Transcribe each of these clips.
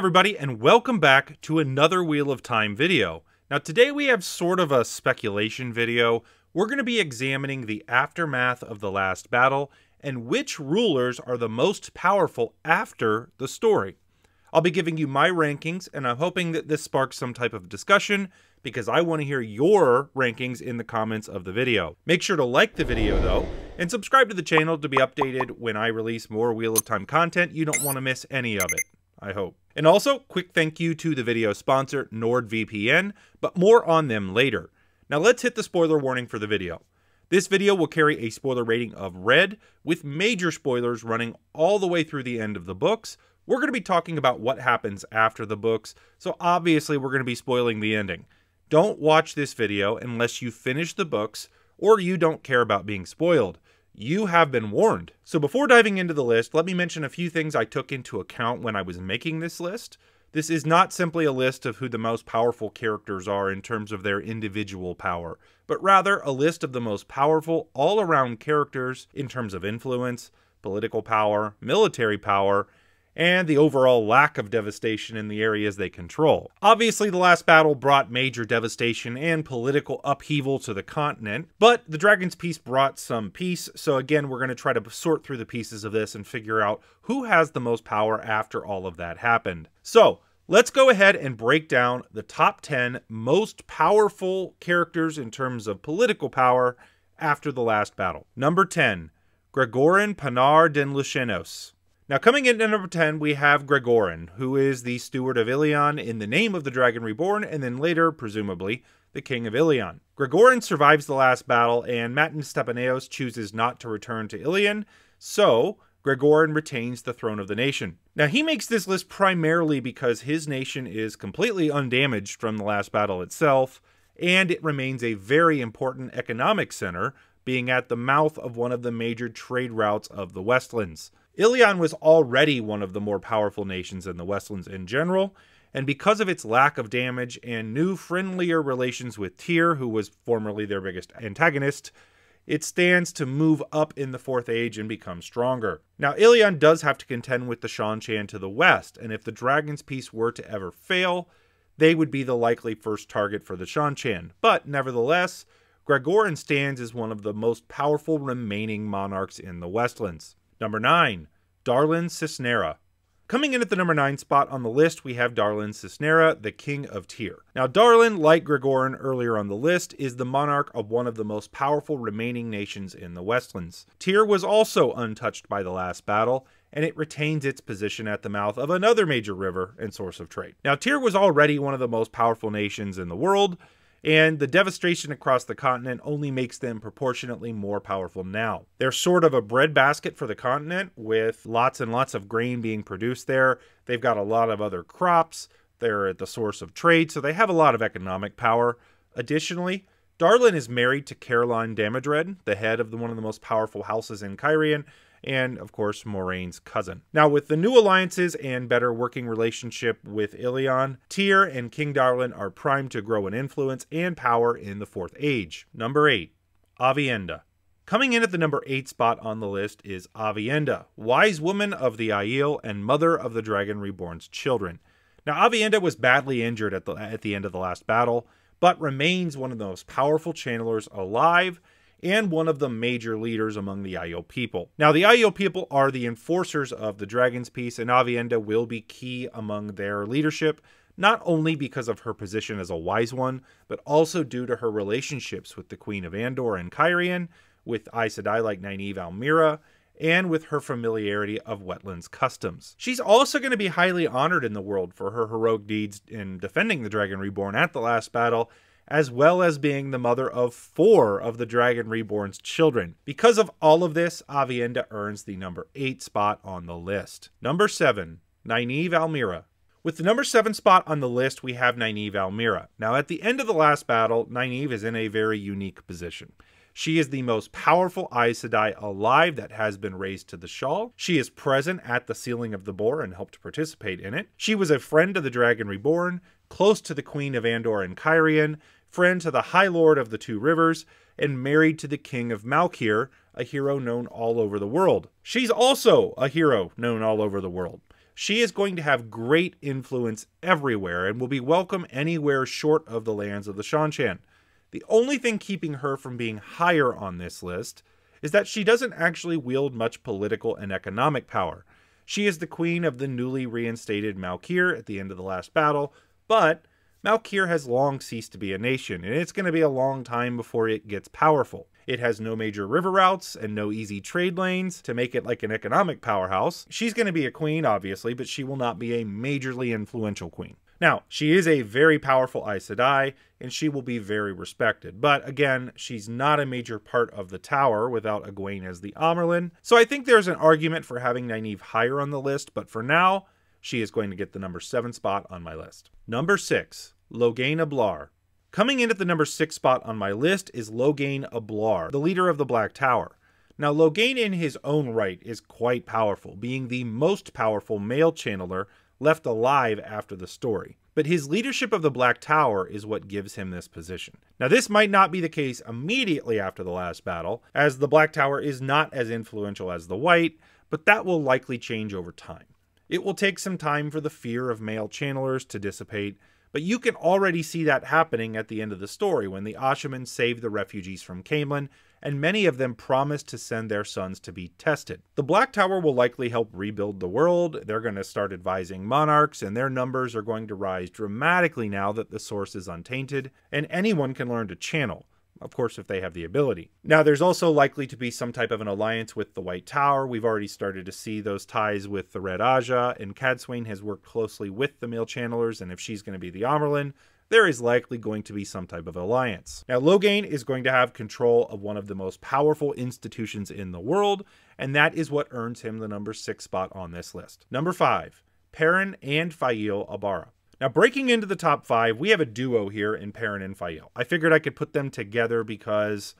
everybody, and welcome back to another Wheel of Time video. Now today we have sort of a speculation video. We're going to be examining the aftermath of the last battle, and which rulers are the most powerful after the story. I'll be giving you my rankings, and I'm hoping that this sparks some type of discussion, because I want to hear your rankings in the comments of the video. Make sure to like the video, though, and subscribe to the channel to be updated when I release more Wheel of Time content. You don't want to miss any of it. I hope. And also, quick thank you to the video sponsor, NordVPN, but more on them later. Now let's hit the spoiler warning for the video. This video will carry a spoiler rating of red, with major spoilers running all the way through the end of the books. We're going to be talking about what happens after the books, so obviously we're going to be spoiling the ending. Don't watch this video unless you finish the books or you don't care about being spoiled you have been warned. So before diving into the list, let me mention a few things I took into account when I was making this list. This is not simply a list of who the most powerful characters are in terms of their individual power, but rather a list of the most powerful all around characters in terms of influence, political power, military power, and the overall lack of devastation in the areas they control. Obviously, the last battle brought major devastation and political upheaval to the continent, but the Dragon's Peace brought some peace, so again, we're going to try to sort through the pieces of this and figure out who has the most power after all of that happened. So, Let's go ahead and break down the top 10 most powerful characters in terms of political power after the last battle. Number 10, Gregorin Panar den now, coming in at number 10, we have Gregorin, who is the steward of Ilion in the name of the Dragon Reborn, and then later, presumably, the King of Ilion. Gregorin survives the last battle, and Matin Stepaneos chooses not to return to Ilion, so Gregorin retains the throne of the nation. Now, he makes this list primarily because his nation is completely undamaged from the last battle itself, and it remains a very important economic center, being at the mouth of one of the major trade routes of the Westlands. Ilion was already one of the more powerful nations in the Westlands in general, and because of its lack of damage and new friendlier relations with Tyr, who was formerly their biggest antagonist, it stands to move up in the Fourth Age and become stronger. Now, Ilion does have to contend with the Shan Chan to the west, and if the Dragon's Peace were to ever fail, they would be the likely first target for the Shan Chan. But nevertheless, Gregorin stands as one of the most powerful remaining monarchs in the Westlands. Number nine, Darlin Cisnera. Coming in at the number 9 spot on the list, we have Darlin Cisnera, the King of Tyr. Now, Darlin, like Gregorin earlier on the list, is the monarch of one of the most powerful remaining nations in the Westlands. Tyr was also untouched by the last battle, and it retains its position at the mouth of another major river and source of trade. Now, Tyr was already one of the most powerful nations in the world, and the devastation across the continent only makes them proportionately more powerful now. They're sort of a breadbasket for the continent, with lots and lots of grain being produced there. They've got a lot of other crops, they're at the source of trade, so they have a lot of economic power. Additionally, Darlin is married to Caroline Damodred, the head of the, one of the most powerful houses in Kyrian, and of course Moraine's cousin. Now, with the new alliances and better working relationship with Ilion, Tyr and King Darlin are primed to grow in influence and power in the Fourth Age. Number 8, Avienda. Coming in at the number 8 spot on the list is Avienda, wise woman of the Aiel and mother of the Dragon Reborn's children. Now, Avienda was badly injured at the, at the end of the last battle, but remains one of the most powerful channelers alive and one of the major leaders among the Aiel people. Now, the Aiel people are the enforcers of the Dragon's Peace, and Avienda will be key among their leadership, not only because of her position as a wise one, but also due to her relationships with the Queen of Andor and Kyrian, with Aes Sedai like Nynaeve Almira, and with her familiarity of wetlands customs. She's also going to be highly honored in the world for her heroic deeds in defending the Dragon Reborn at the last battle, as well as being the mother of four of the Dragon Reborn's children. Because of all of this, Avienda earns the number eight spot on the list. Number seven, Nynaeve Almira. With the number seven spot on the list, we have Nynaeve Almira. Now, at the end of the last battle, Nynaeve is in a very unique position. She is the most powerful Aes Sedai alive that has been raised to the Shawl. She is present at the sealing of the boar and helped participate in it. She was a friend of the Dragon Reborn, close to the Queen of Andor and Kyrian friend to the High Lord of the Two Rivers, and married to the King of Malkir, a hero known all over the world. She's also a hero known all over the world. She is going to have great influence everywhere and will be welcome anywhere short of the lands of the Shanchan. The only thing keeping her from being higher on this list is that she doesn't actually wield much political and economic power. She is the queen of the newly reinstated Malkir at the end of the last battle, but Malkir has long ceased to be a nation, and it's going to be a long time before it gets powerful. It has no major river routes and no easy trade lanes to make it like an economic powerhouse. She's going to be a queen, obviously, but she will not be a majorly influential queen. Now, she is a very powerful Aes Sedai, and she will be very respected. But again, she's not a major part of the tower without Egwene as the Amerlin. So I think there's an argument for having Nynaeve higher on the list, but for now, she is going to get the number seven spot on my list. Number six, Logain Ablar, Coming in at the number six spot on my list is Loghain Ablar, the leader of the Black Tower. Now, Loghain in his own right is quite powerful, being the most powerful male channeler left alive after the story. But his leadership of the Black Tower is what gives him this position. Now, this might not be the case immediately after the last battle, as the Black Tower is not as influential as the White, but that will likely change over time. It will take some time for the fear of male channelers to dissipate, but you can already see that happening at the end of the story when the Ashaman save the refugees from Camelin, and many of them promise to send their sons to be tested. The Black Tower will likely help rebuild the world, they're going to start advising monarchs, and their numbers are going to rise dramatically now that the source is untainted, and anyone can learn to channel of course, if they have the ability. Now, there's also likely to be some type of an alliance with the White Tower. We've already started to see those ties with the Red Aja, and Cadswain has worked closely with the male channelers, and if she's going to be the Amerlin, there is likely going to be some type of alliance. Now, Loghain is going to have control of one of the most powerful institutions in the world, and that is what earns him the number six spot on this list. Number five, Perrin and Fail Abara. Now, breaking into the top five, we have a duo here in Perrin and Fael. I figured I could put them together because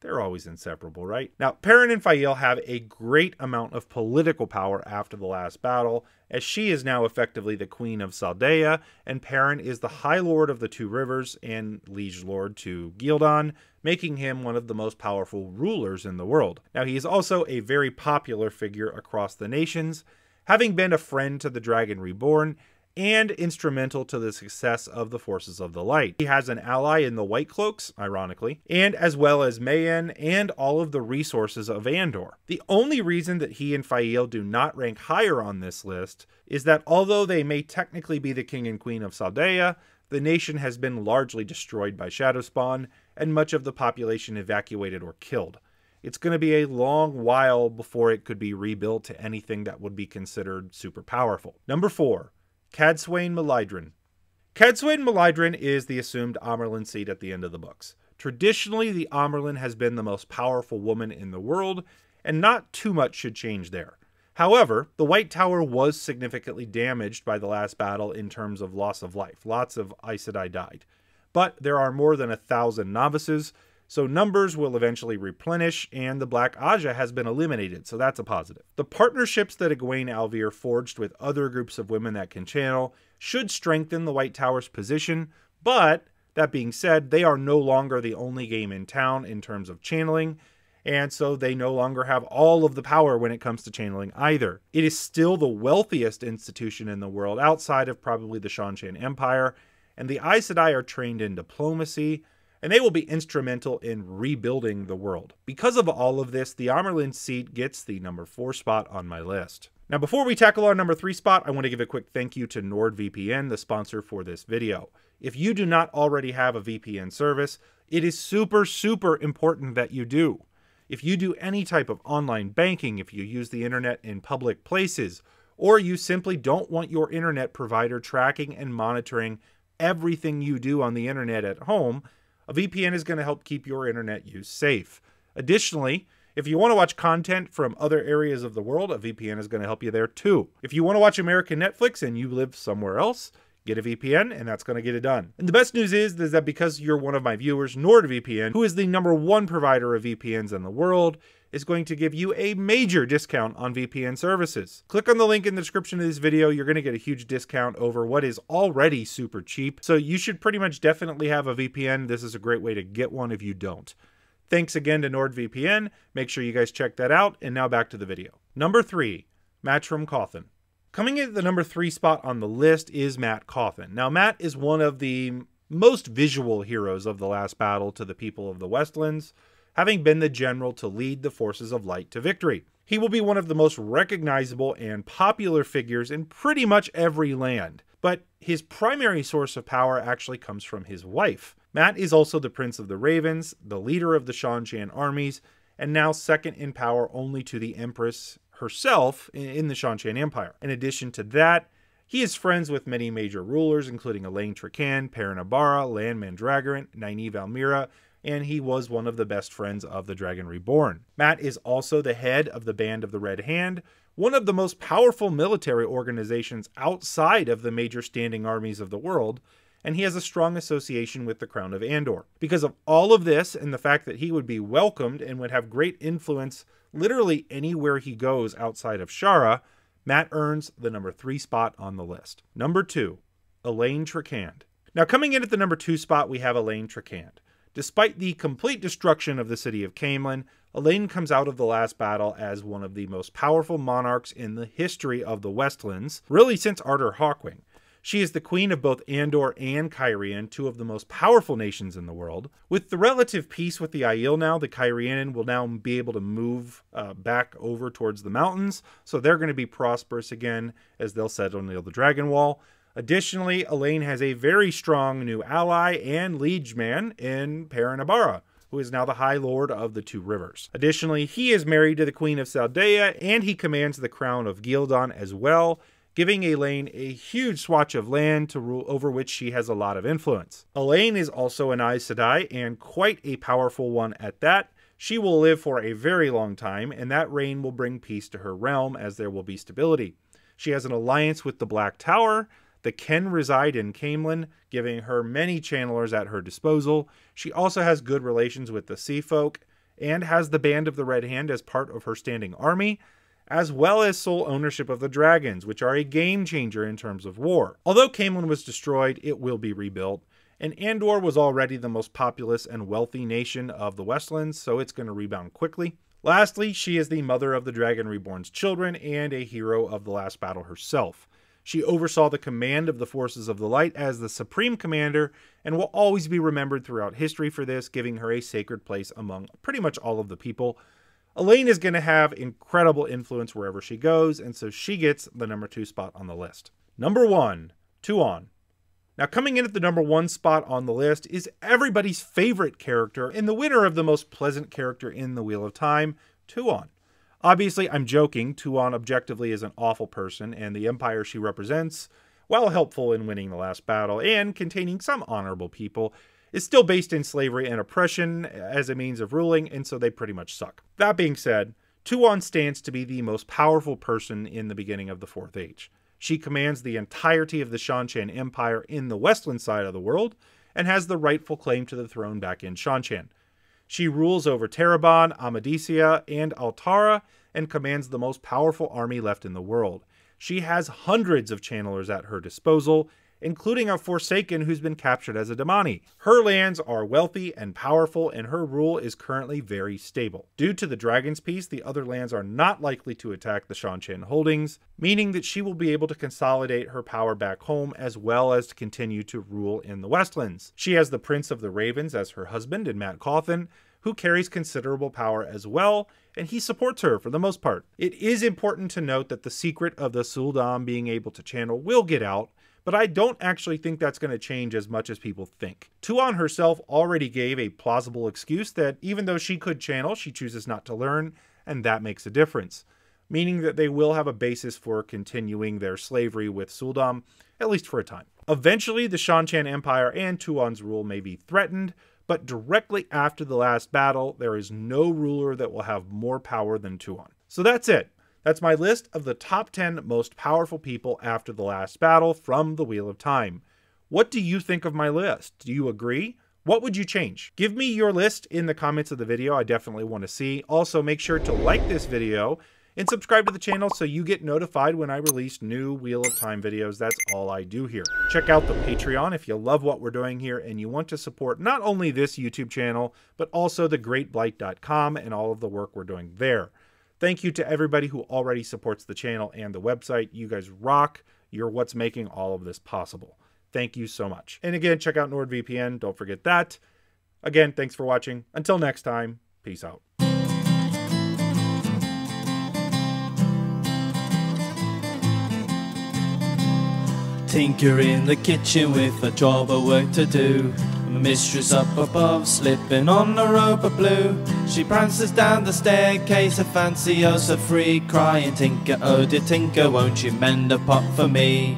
they're always inseparable, right? Now, Perrin and Fael have a great amount of political power after the last battle, as she is now effectively the queen of Saldea, and Perrin is the High Lord of the Two Rivers and Liege Lord to Gildan, making him one of the most powerful rulers in the world. Now, he is also a very popular figure across the nations, Having been a friend to the Dragon Reborn, and instrumental to the success of the forces of the light. He has an ally in the White Cloaks, ironically, and as well as Mayen and all of the resources of Andor. The only reason that he and Fael do not rank higher on this list is that although they may technically be the king and queen of Saldea, the nation has been largely destroyed by Shadowspawn and much of the population evacuated or killed. It's going to be a long while before it could be rebuilt to anything that would be considered super powerful. Number four, Cadswain Melidron. Cadswain Melidron is the assumed Amerlin seat at the end of the books. Traditionally, the Amerlin has been the most powerful woman in the world, and not too much should change there. However, the White Tower was significantly damaged by the last battle in terms of loss of life. Lots of Aes Sedai died. But there are more than a thousand novices, so numbers will eventually replenish, and the Black Aja has been eliminated, so that's a positive. The partnerships that Egwene Alvear forged with other groups of women that can channel should strengthen the White Tower's position, but that being said, they are no longer the only game in town in terms of channeling, and so they no longer have all of the power when it comes to channeling either. It is still the wealthiest institution in the world outside of probably the Shanshan Empire, and the Aes Sedai are trained in diplomacy, and they will be instrumental in rebuilding the world. Because of all of this, the Ammerlin seat gets the number four spot on my list. Now, before we tackle our number three spot, I want to give a quick thank you to NordVPN, the sponsor for this video. If you do not already have a VPN service, it is super, super important that you do. If you do any type of online banking, if you use the internet in public places, or you simply don't want your internet provider tracking and monitoring everything you do on the internet at home, a VPN is going to help keep your internet use safe. Additionally, if you want to watch content from other areas of the world, a VPN is going to help you there too. If you want to watch American Netflix and you live somewhere else, get a VPN and that's going to get it done. And the best news is, is that because you're one of my viewers, NordVPN, who is the number one provider of VPNs in the world, is going to give you a major discount on VPN services. Click on the link in the description of this video. You're going to get a huge discount over what is already super cheap. So you should pretty much definitely have a VPN. This is a great way to get one if you don't. Thanks again to NordVPN. Make sure you guys check that out. And now back to the video. Number three, Matrim Coffin. Coming in at the number three spot on the list is Matt Coffin. Now, Matt is one of the most visual heroes of the last battle to the people of the Westlands having been the general to lead the forces of light to victory. He will be one of the most recognizable and popular figures in pretty much every land, but his primary source of power actually comes from his wife. Matt is also the Prince of the Ravens, the leader of the Shan Chan armies, and now second in power only to the Empress herself in the Shan Chan Empire. In addition to that, he is friends with many major rulers, including Elaine Trakan, Paranabara, Land Mandragoran, Nynaeve Almira, and he was one of the best friends of the Dragon Reborn. Matt is also the head of the Band of the Red Hand, one of the most powerful military organizations outside of the major standing armies of the world, and he has a strong association with the Crown of Andor. Because of all of this and the fact that he would be welcomed and would have great influence literally anywhere he goes outside of Shara, Matt earns the number three spot on the list. Number two, Elaine Tricand. Now, coming in at the number two spot, we have Elaine Tricand. Despite the complete destruction of the city of Camelin, Elaine comes out of the last battle as one of the most powerful monarchs in the history of the Westlands, really since Arter Hawkwing. She is the queen of both Andor and Kyrian, two of the most powerful nations in the world. With the relative peace with the Aiel now, the Kyrianin will now be able to move uh, back over towards the mountains, so they're going to be prosperous again as they'll settle near the Dragon Wall. Additionally, Elaine has a very strong new ally and liegeman in Paranabara, who is now the High Lord of the Two Rivers. Additionally, he is married to the Queen of Saldea, and he commands the crown of Gildon as well, giving Elaine a huge swatch of land to rule over which she has a lot of influence. Elaine is also an Aes Sedai, and quite a powerful one at that, she will live for a very long time, and that reign will bring peace to her realm as there will be stability. She has an alliance with the Black Tower, the can reside in Camelin, giving her many channelers at her disposal. She also has good relations with the Sea Folk and has the Band of the Red Hand as part of her standing army, as well as sole ownership of the dragons, which are a game changer in terms of war. Although Camelin was destroyed, it will be rebuilt. And Andor was already the most populous and wealthy nation of the Westlands, so it's going to rebound quickly. Lastly, she is the mother of the Dragon Reborn's children and a hero of the last battle herself. She oversaw the command of the forces of the light as the supreme commander and will always be remembered throughout history for this, giving her a sacred place among pretty much all of the people. Elaine is going to have incredible influence wherever she goes, and so she gets the number two spot on the list. Number one, two on. Now, coming in at the number one spot on the list is everybody's favorite character and the winner of the most pleasant character in the Wheel of Time, Tuon. Obviously, I'm joking. Tuan objectively is an awful person, and the empire she represents, while helpful in winning the last battle and containing some honorable people, is still based in slavery and oppression as a means of ruling, and so they pretty much suck. That being said, Tuan stands to be the most powerful person in the beginning of the Fourth Age. She commands the entirety of the Shanchan Empire in the westland side of the world and has the rightful claim to the throne back in Shanchan. She rules over Terabon, Amadicia, and Altara, and commands the most powerful army left in the world. She has hundreds of channelers at her disposal, including a Forsaken who's been captured as a Damani. Her lands are wealthy and powerful, and her rule is currently very stable. Due to the Dragon's Peace, the other lands are not likely to attack the Shanchan holdings, meaning that she will be able to consolidate her power back home as well as to continue to rule in the Westlands. She has the Prince of the Ravens as her husband and Matt Coffin, who carries considerable power as well, and he supports her for the most part. It is important to note that the secret of the Suldam being able to channel will get out, but I don't actually think that's going to change as much as people think. Tuan herself already gave a plausible excuse that even though she could channel, she chooses not to learn, and that makes a difference, meaning that they will have a basis for continuing their slavery with Suldam, at least for a time. Eventually, the Shanchan Empire and Tuan's rule may be threatened, but directly after the last battle, there is no ruler that will have more power than Tuan. So that's it. That's my list of the top 10 most powerful people after the last battle from the Wheel of Time. What do you think of my list? Do you agree? What would you change? Give me your list in the comments of the video. I definitely want to see. Also, make sure to like this video and subscribe to the channel so you get notified when I release new Wheel of Time videos. That's all I do here. Check out the Patreon if you love what we're doing here and you want to support not only this YouTube channel, but also thegreatblight.com and all of the work we're doing there. Thank you to everybody who already supports the channel and the website. You guys rock. You're what's making all of this possible. Thank you so much. And again, check out NordVPN. Don't forget that. Again, thanks for watching. Until next time, peace out. Tinker in the kitchen with a job of work to do. Mistress up above, slipping on the rope of blue. She prances down the staircase, a fancy oh so free, crying, Tinker, oh dear Tinker, won't you mend a pot for me?